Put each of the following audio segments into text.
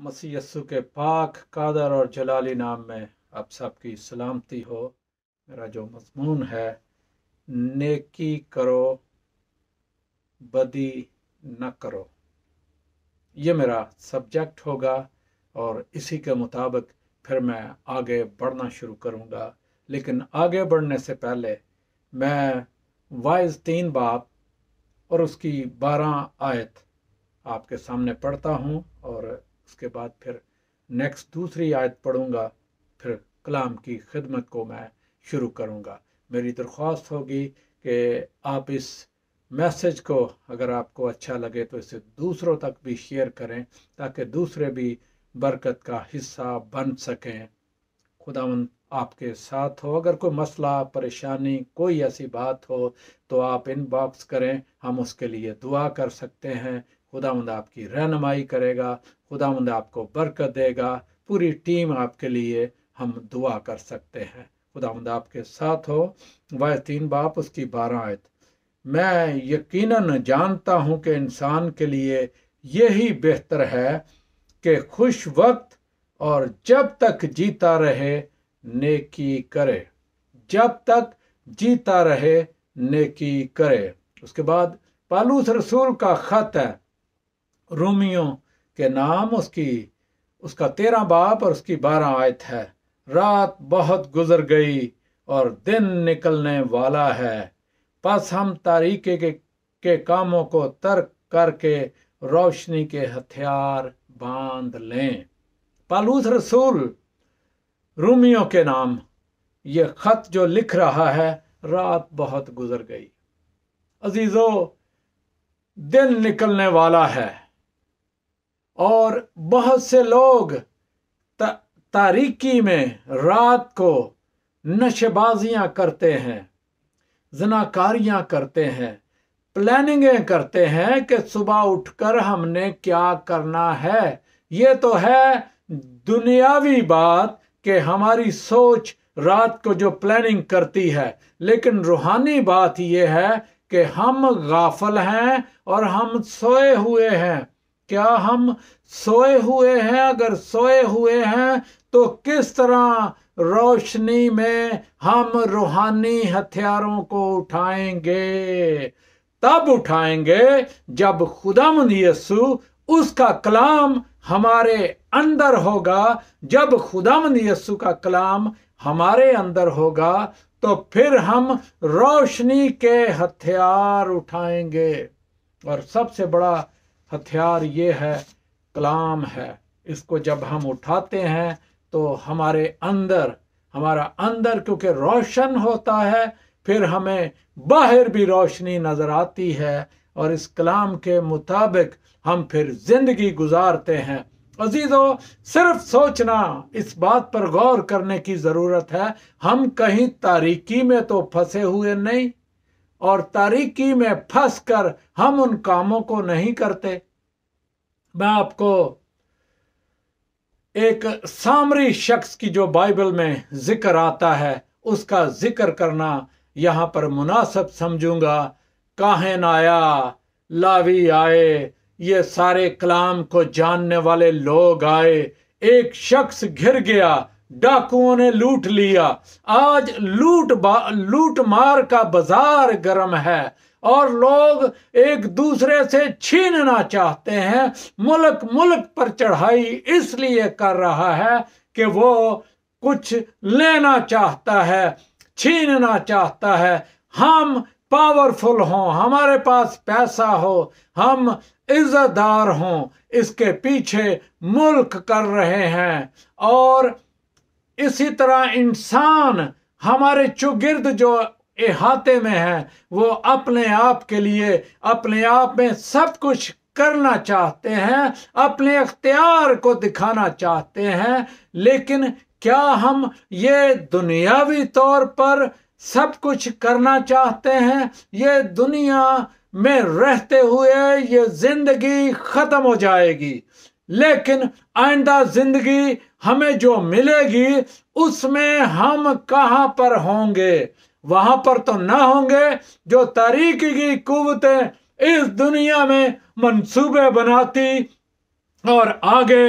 मसीह यस्सु के पाक कादर और जलाली नाम में आप सबकी सलामती हो मेरा जो मजमून है नेकी करो बदी न करो ये मेरा सब्जेक्ट होगा और इसी के मुताबिक फिर मैं आगे बढ़ना शुरू करूँगा लेकिन आगे बढ़ने से पहले मैं वाइज तीन बाप और उसकी बारह आयत आपके सामने पढ़ता हूँ और उसके बाद फिर नेक्स्ट दूसरी आयत पढ़ूंगा फिर कलाम की खिदमत को मैं शुरू करूँगा मेरी दरख्वास्त होगी कि आप इस मैसेज को अगर आपको अच्छा लगे तो इसे दूसरों तक भी शेयर करें ताकि दूसरे भी बरकत का हिस्सा बन सकें खुदा आपके साथ हो अगर कोई मसला परेशानी कोई ऐसी बात हो तो आप इनबॉक्स करें हम उसके लिए दुआ कर सकते हैं खुदा मंद आपकी रहनमाई करेगा खुदा मंद आपको बरकत देगा पूरी टीम आपके लिए हम दुआ कर सकते हैं खुदा आपके साथ हो वह तीन बाप उसकी बारह आयत मैं यकीनन जानता हूँ कि इंसान के लिए यही बेहतर है कि खुश वक्त और जब तक जीता रहे नेकी करे जब तक जीता रहे नेकी करे उसके बाद पालूस रसूल का ख़त है रोमियो के नाम उसकी उसका तेरह बाप और उसकी बारह आयत है रात बहुत गुजर गई और दिन निकलने वाला है बस हम तारीखे के, के कामों को तर्क करके रोशनी के हथियार बांध लें पालूस रसूल रूमियों के नाम ये खत जो लिख रहा है रात बहुत गुजर गई अजीजो दिन निकलने वाला है और बहुत से लोग तारीकी में रात को नशेबाजियां करते हैं जनाकारियां करते हैं प्लानिंगें करते हैं कि सुबह उठकर हमने क्या करना है ये तो है दुनियावी बात कि हमारी सोच रात को जो प्लानिंग करती है लेकिन रूहानी बात यह है कि हम गाफल हैं और हम सोए हुए हैं क्या हम सोए हुए हैं अगर सोए हुए हैं तो किस तरह रोशनी में हम रूहानी हथियारों को उठाएंगे तब उठाएंगे जब खुदम यसु उसका कलाम हमारे अंदर होगा जब खुदम यसु का कलाम हमारे अंदर होगा तो फिर हम रोशनी के हथियार उठाएंगे और सबसे बड़ा हथियार ये है कलाम है इसको जब हम उठाते हैं तो हमारे अंदर हमारा अंदर क्योंकि रोशन होता है फिर हमें बाहर भी रोशनी नज़र आती है और इस कलाम के मुताबिक हम फिर ज़िंदगी गुजारते हैं अजीज़ो सिर्फ सोचना इस बात पर गौर करने की ज़रूरत है हम कहीं तारीकी में तो फंसे हुए नहीं और तारीकी में फंस कर हम उन कामों को नहीं करते मैं आपको एक सामरी शख्स की जो बाइबल में जिक्र आता है उसका जिक्र करना यहां पर मुनासिब समझूंगा काहन आया लावी आए ये सारे कलाम को जानने वाले लोग आए एक शख्स घिर गया डाकुओं ने लूट लिया आज लूट लूट मार का बाजार गर्म है और लोग एक दूसरे से छीनना चाहते हैं मुल्क मुल्क पर चढ़ाई इसलिए कर रहा है कि वो कुछ लेना चाहता है छीनना चाहता है हम पावरफुल हों हमारे पास पैसा हो हम इज्जतदार हों इसके पीछे मुल्क कर रहे हैं और इसी तरह इंसान हमारे चुगिर्द जो अहाते में है वो अपने आप के लिए अपने आप में सब कुछ करना चाहते हैं अपने अख्तियार को दिखाना चाहते हैं लेकिन क्या हम ये दुनियावी तौर पर सब कुछ करना चाहते हैं ये दुनिया में रहते हुए ये जिंदगी ख़त्म हो जाएगी लेकिन आइंदा जिंदगी हमें जो मिलेगी उसमें हम कहाँ पर होंगे वहां पर तो ना होंगे जो तारीख की कुवतें इस दुनिया में मंसूबे बनाती और आगे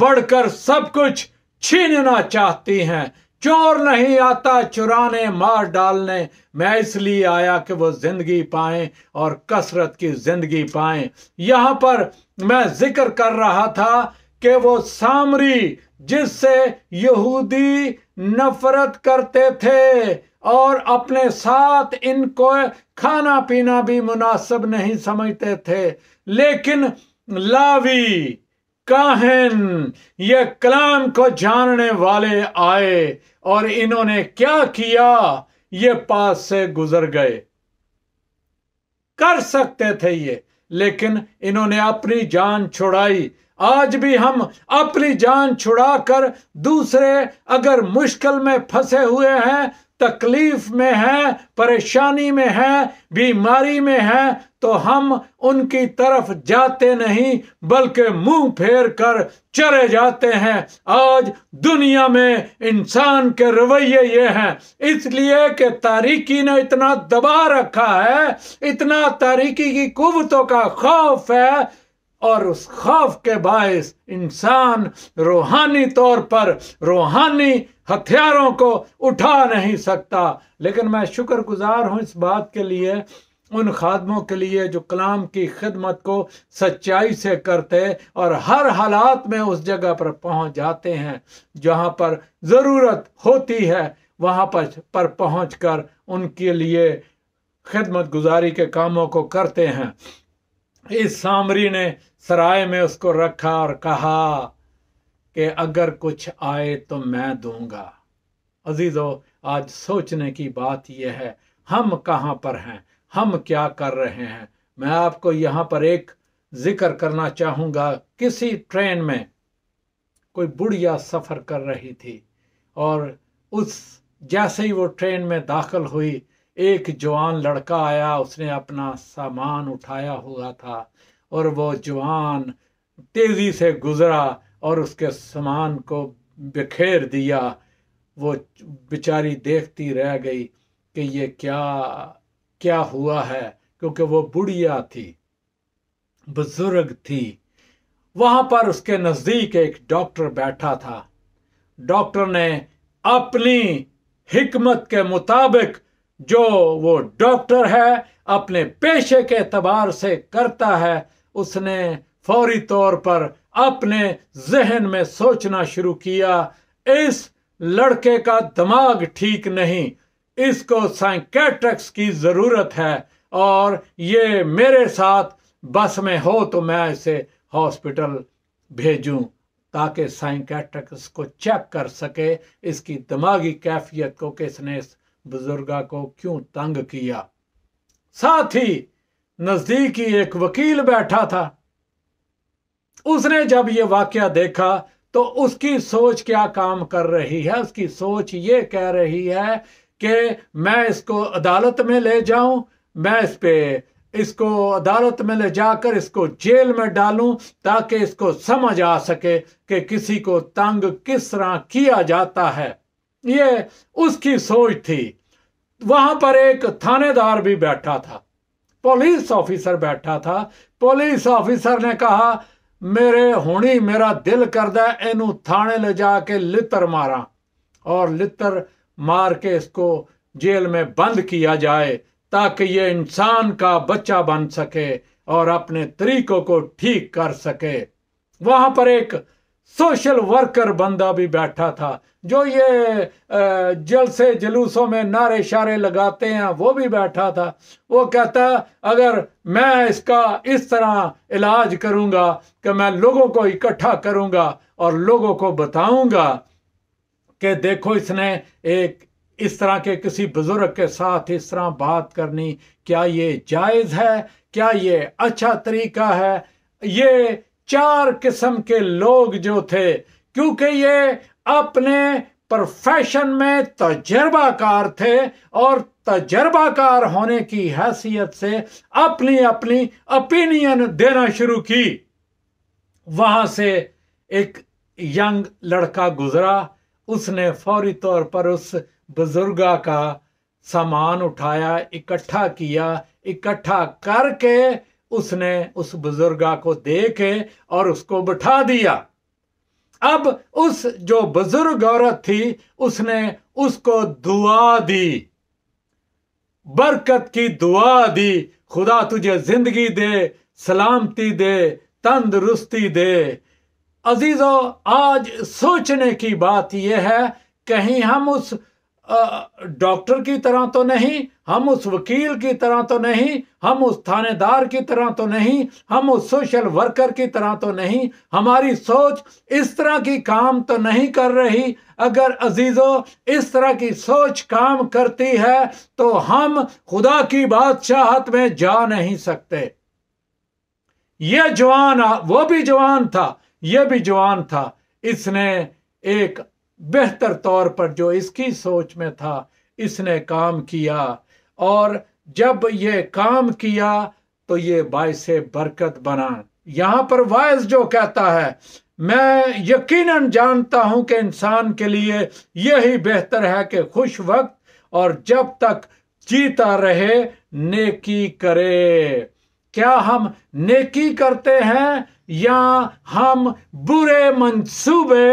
बढ़कर सब कुछ छीनना चाहती हैं चोर नहीं आता चुराने मार डालने मैं इसलिए आया कि वो जिंदगी पाए और कसरत की जिंदगी पाए यहां पर मैं जिक्र कर रहा था कि वो सामरी जिससे यहूदी नफरत करते थे और अपने साथ इनको खाना पीना भी मुनासिब नहीं समझते थे लेकिन लावी काहन ये कलाम को जानने वाले आए और इन्होंने क्या किया ये पास से गुजर गए कर सकते थे ये लेकिन इन्होंने अपनी जान छुड़ाई आज भी हम अपनी जान छुड़ाकर दूसरे अगर मुश्किल में फंसे हुए हैं तकलीफ में है परेशानी में है बीमारी में है तो हम उनकी तरफ जाते नहीं बल्कि मुंह फेर कर चले जाते हैं आज दुनिया में इंसान के रवैये ये हैं इसलिए कि तारीकी ने इतना दबा रखा है इतना तारीकी की कुवतों का खौफ है और उस खौफ के बायस इंसान रूहानी तौर पर रूहानी हथियारों को उठा नहीं सकता लेकिन मैं शुक्रगुजार हूँ इस बात के लिए उन खादमों के लिए जो कलाम की खिदमत को सच्चाई से करते और हर हालात में उस जगह पर पहुंच जाते हैं जहां पर ज़रूरत होती है वहां पर पर पहुंचकर उनके लिए खिदमत गुजारी के कामों को करते हैं इस सामरी ने सराय में उसको रखा और कहा कि अगर कुछ आए तो मैं दूंगा अजीज़ो आज सोचने की बात यह है हम कहाँ पर हैं हम क्या कर रहे हैं मैं आपको यहाँ पर एक जिक्र करना चाहूँगा किसी ट्रेन में कोई बुढ़िया सफ़र कर रही थी और उस जैसे ही वो ट्रेन में दाखिल हुई एक जवान लड़का आया उसने अपना सामान उठाया हुआ था और वो जवान तेज़ी से गुज़रा और उसके सामान को बिखेर दिया वो बेचारी देखती रह गई कि ये क्या क्या हुआ है क्योंकि वो बुढ़िया थी बुजुर्ग थी वहाँ पर उसके नज़दीक एक डॉक्टर बैठा था डॉक्टर ने अपनी हिकमत के मुताबिक जो वो डॉक्टर है अपने पेशे के अतबार से करता है उसने फौरी तौर पर अपने जहन में सोचना शुरू किया इस लड़के का दिमाग ठीक नहीं इसको साइकेट्रिक्स की ज़रूरत है और ये मेरे साथ बस में हो तो मैं इसे हॉस्पिटल भेजूं ताकि साइकेट्रिक्स को चेक कर सके इसकी दिमागी कैफियत को किसने इस बुजुर्गा को क्यों तंग किया साथ ही नजदीक ही एक वकील बैठा था उसने जब ये वाक्य देखा तो उसकी सोच क्या काम कर रही है उसकी सोच ये कह रही है कि मैं इसको अदालत में ले जाऊं मैं इस पे इसको अदालत में ले जाकर इसको जेल में डालूं ताकि इसको समझ आ सके कि किसी को तंग किस तरह किया जाता है ये उसकी सोच थी वहां पर एक थानेदार भी बैठा था पुलिस ऑफिसर बैठा था पुलिस ऑफिसर ने कहा मेरे होनी मेरा दिल करदा इनू थाने ले जाके लितर मारा और लितर मार के इसको जेल में बंद किया जाए ताकि ये इंसान का बच्चा बन सके और अपने तरीकों को ठीक कर सके वहां पर एक सोशल वर्कर बंदा भी बैठा था जो ये जलसे जलूसों में नारे शारे लगाते हैं वो भी बैठा था वो कहता अगर मैं इसका इस तरह इलाज करूंगा कि मैं लोगों को इकट्ठा करूंगा और लोगों को बताऊंगा कि देखो इसने एक इस तरह के किसी बुजुर्ग के साथ इस तरह बात करनी क्या ये जायज़ है क्या ये अच्छा तरीका है ये चार किस्म के लोग जो थे क्योंकि ये अपने प्रोफेशन में तजर्बाकार थे और तजर्बाकार होने की हैसियत से अपनी अपनी ओपिनियन देना शुरू की वहां से एक यंग लड़का गुजरा उसने फौरी तौर पर उस बुजुर्गा का सामान उठाया इकट्ठा किया इकट्ठा करके उसने उस बुजुर्गा को देखे और उसको बिठा दिया अब उस जो बुजुर्ग औरत थी उसने उसको दुआ दी बरकत की दुआ दी खुदा तुझे जिंदगी दे सलामती दे तंदरुस्ती दे अजीजों आज सोचने की बात यह है कहीं हम उस डॉक्टर की तरह तो नहीं हम उस वकील की तरह तो नहीं हम उस थानेदार की तरह तो नहीं हम उस सोशल वर्कर की तरह तो नहीं हमारी सोच इस तरह की काम तो नहीं कर रही अगर अजीजों इस तरह की सोच काम करती है तो हम खुदा की बादशाहत में जा नहीं सकते यह जवान वो भी जवान था यह भी जवान था इसने एक बेहतर तौर पर जो इसकी सोच में था इसने काम किया और जब ये काम किया तो ये बायस बरकत बना यहां पर वायस जो कहता है मैं यकीनन जानता हूं कि इंसान के लिए यही बेहतर है कि खुश वक्त और जब तक जीता रहे नेकी करे क्या हम नेकी करते हैं या हम बुरे मंसूबे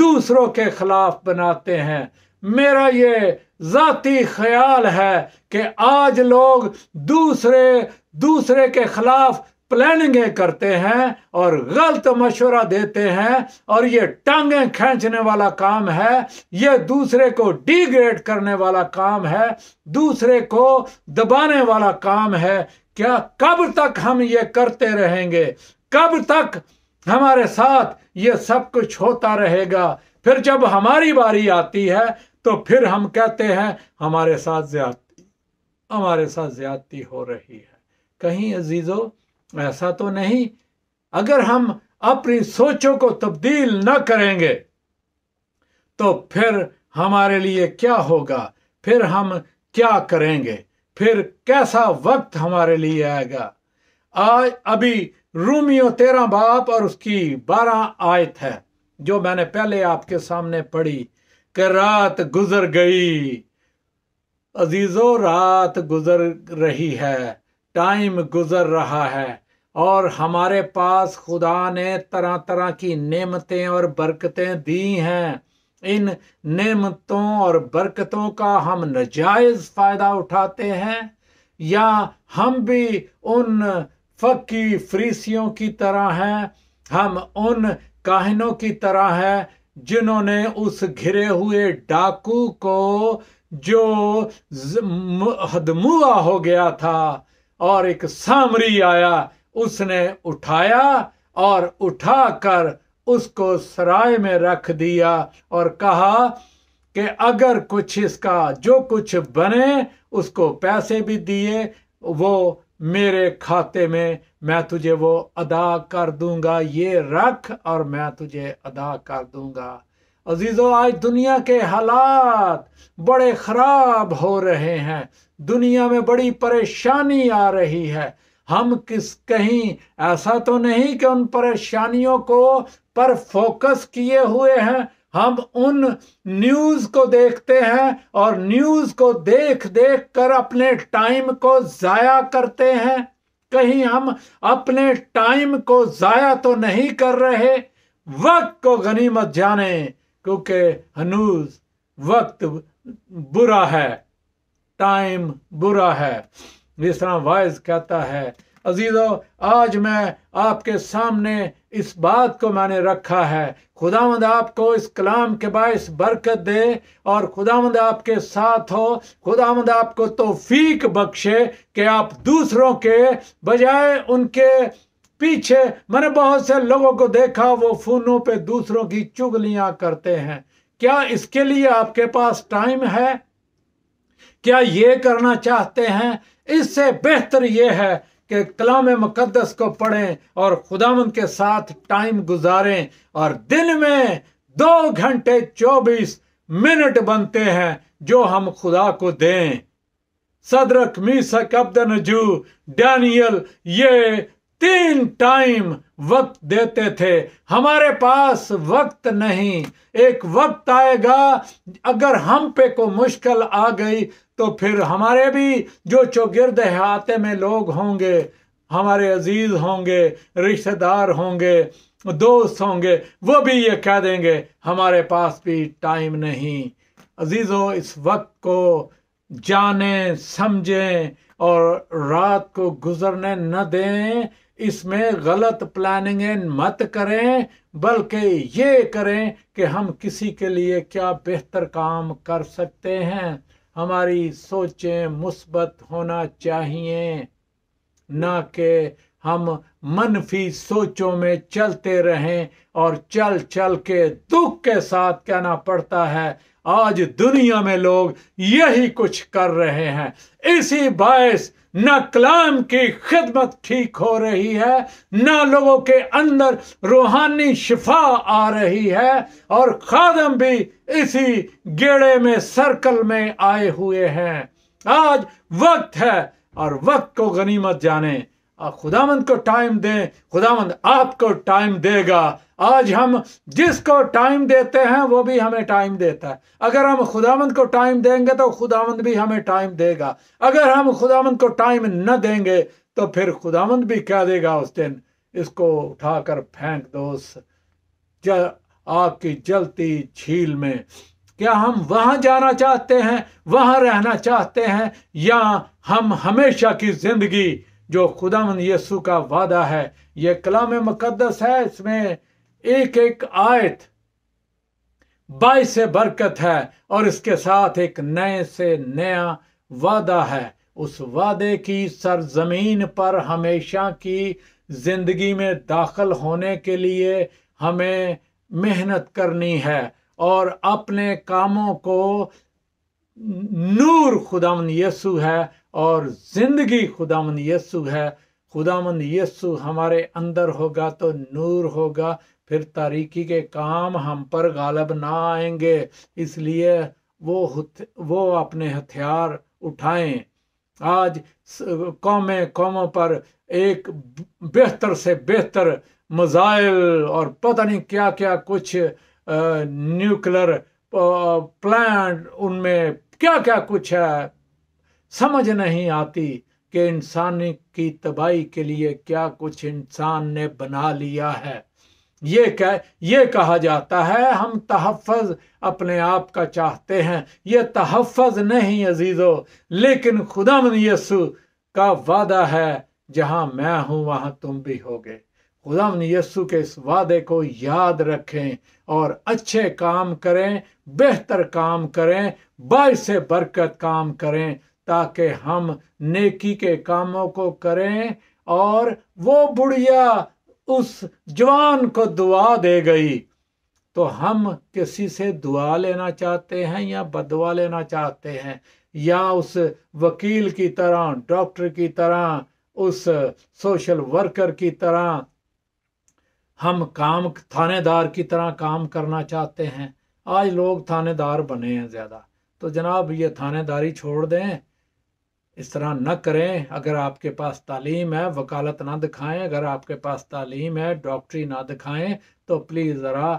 दूसरों के खिलाफ बनाते हैं मेरा ये ज़ाती ख्याल है कि आज लोग दूसरे दूसरे के खिलाफ प्लानिंगें करते हैं और गलत मशवरा देते हैं और ये टांगे खींचने वाला काम है ये दूसरे को डिग्रेड करने वाला काम है दूसरे को दबाने वाला काम है क्या कब तक हम ये करते रहेंगे कब तक हमारे साथ ये सब कुछ होता रहेगा फिर जब हमारी बारी आती है तो फिर हम कहते हैं हमारे साथ ज्यादती हमारे साथ ज्यादती हो रही है कहीं अजीज़ो ऐसा तो नहीं अगर हम अपनी सोचों को तब्दील न करेंगे तो फिर हमारे लिए क्या होगा फिर हम क्या करेंगे फिर कैसा वक्त हमारे लिए आएगा आज अभी रूमियो तेरा बाप और उसकी बारह आयत है जो मैंने पहले आपके सामने पढ़ी कि रात गुजर गई अजीजो रात गुजर रही है टाइम गुजर रहा है और हमारे पास खुदा ने तरह तरह की नेमतें और बरकतें दी हैं इन नेमतों और बरकतों का हम नजायज फ़ायदा उठाते हैं या हम भी उन फकी फ्रीसियों की तरह हैं हम उन काहनों की तरह हैं जिन्होंने उस घिरे हुए डाकू को जो हदमुआ हो गया था और एक सामरी आया उसने उठाया और उठाकर उसको सराय में रख दिया और कहा कि अगर कुछ इसका जो कुछ बने उसको पैसे भी दिए वो मेरे खाते में मैं तुझे वो अदा कर दूंगा ये रख और मैं तुझे अदा कर दूंगा अजीज़ो आज दुनिया के हालात बड़े ख़राब हो रहे हैं दुनिया में बड़ी परेशानी आ रही है हम किस कहीं ऐसा तो नहीं कि उन परेशानियों को पर फोकस किए हुए हैं हम उन न्यूज़ को देखते हैं और न्यूज़ को देख देख कर अपने टाइम को ज़ाया करते हैं कहीं हम अपने टाइम को ज़ाया तो नहीं कर रहे वक्त को गनीमत जाने क्योंकि हनूज वक्त बुरा है टाइम बुरा है जिस तरह वायज कहता है अजीज़ो आज मैं आपके सामने इस बात को मैंने रखा है खुदावंद आपको इस कलाम के बायस बरकत दे और खुदावंद आपके साथ हो खुदावंद आपको तोफीक बख्शे कि आप दूसरों के बजाय उनके पीछे मैंने बहुत से लोगों को देखा वो फोनों पे दूसरों की चुगलियां करते हैं क्या इसके लिए आपके पास टाइम है क्या ये करना चाहते हैं इससे बेहतर यह है कि कलाम मुकदस को पढ़ें और खुदावन के साथ टाइम गुजारें और दिन में दो घंटे चौबीस मिनट बनते हैं जो हम खुदा को दें सदरक मीसक अब्द डैनियल ये तीन टाइम वक्त देते थे हमारे पास वक्त नहीं एक वक्त आएगा अगर हम पे को मुश्किल आ गई तो फिर हमारे भी जो चौगिर्द हाथे में लोग होंगे हमारे अजीज होंगे रिश्तेदार होंगे दोस्त होंगे वो भी ये कह देंगे हमारे पास भी टाइम नहीं अजीज़ों इस वक्त को जाने समझें और रात को गुजरने न दें इसमें गलत प्लानिंग मत करें बल्कि ये करें कि हम किसी के लिए क्या बेहतर काम कर सकते हैं हमारी सोचें मुस्बत होना चाहिए ना कि हम मनफी सोचों में चलते रहें और चल चल के दुख के साथ कहना पड़ता है आज दुनिया में लोग यही कुछ कर रहे हैं इसी बायस न कलाम की खिदमत ठीक हो रही है न लोगों के अंदर रूहानी शिफा आ रही है और खादम भी इसी गेड़े में सर्कल में आए हुए हैं आज वक्त है और वक्त को गनीमत जाने खुदामंद को टाइम दें खुदामंद आपको टाइम देगा आज हम जिसको टाइम देते हैं वो भी हमें टाइम देता है अगर हम खुदामंद को टाइम देंगे तो खुदामंद भी हमें टाइम देगा अगर हम खुदामंद को टाइम न देंगे तो फिर खुदामंद भी क्या देगा उस दिन इसको उठाकर फेंक दो जल आपकी जलती झील में क्या हम वहां जाना चाहते हैं वहां रहना चाहते हैं या हम हमेशा की जिंदगी जो खुदामन यसु का वादा है ये कलाम मुकदस है इसमें एक एक आयत बाई से बरकत है और इसके साथ एक नए से नया वादा है उस वादे की सरजमीन पर हमेशा की जिंदगी में दाखिल होने के लिए हमें मेहनत करनी है और अपने कामों को नूर खुदामन यसु है और ज़िंदगी खुदामन यसु है खुदामन यसु हमारे अंदर होगा तो नूर होगा फिर तारीकी के काम हम पर गालब ना आएंगे इसलिए वो वो अपने हथियार उठाएं आज कौमें कौमों पर एक बेहतर से बेहतर मज़ाइल और पता नहीं क्या क्या कुछ न्यूक्लियर प्लांट उनमें क्या क्या कुछ है समझ नहीं आती कि इंसान की तबाही के लिए क्या कुछ इंसान ने बना लिया है ये कह ये कहा जाता है हम तहफ़ अपने आप का चाहते हैं ये तहफ़ नहीं अजीज़ो लेकिन खुदा यसु का वादा है जहाँ मैं हूँ वहाँ तुम भी होगे खुदाम यस्सु के इस वादे को याद रखें और अच्छे काम करें बेहतर काम करें बाय से बरकत काम करें ताकि हम नेकी के कामों को करें और वो बुढ़िया उस जवान को दुआ दे गई तो हम किसी से दुआ लेना चाहते हैं या बदवा लेना चाहते हैं या उस वकील की तरह डॉक्टर की तरह उस सोशल वर्कर की तरह हम काम थानेदार की तरह काम करना चाहते हैं आज लोग थानेदार बने हैं ज़्यादा तो जनाब ये थानेदारी छोड़ दें इस तरह न करें अगर आपके पास तालीम है वकालत ना दिखाएं अगर आपके पास तालीम है डॉक्टरी ना दिखाएं तो प्लीज़ ज़रा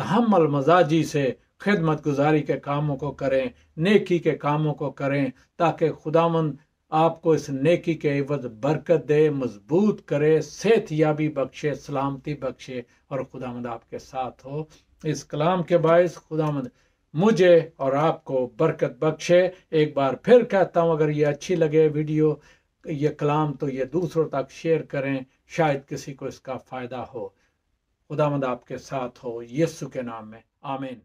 तहमल मजाजी से खिदमत गुजारी के कामों को करें नेकी के कामों को करें ताकि मंद आपको इस नेकी के इवज बरकत दे मजबूत करे सेहत याबी बख्शे सलामती बख्शे और खुदामंद आपके साथ हो इस कलाम के बायस खुदामंद मुझे और आपको बरकत बख्शे एक बार फिर कहता हूँ अगर ये अच्छी लगे वीडियो ये कलाम तो ये दूसरों तक शेयर करें शायद किसी को इसका फ़ायदा हो खुदामंद आपके साथ हो यस्सु के नाम में आमीन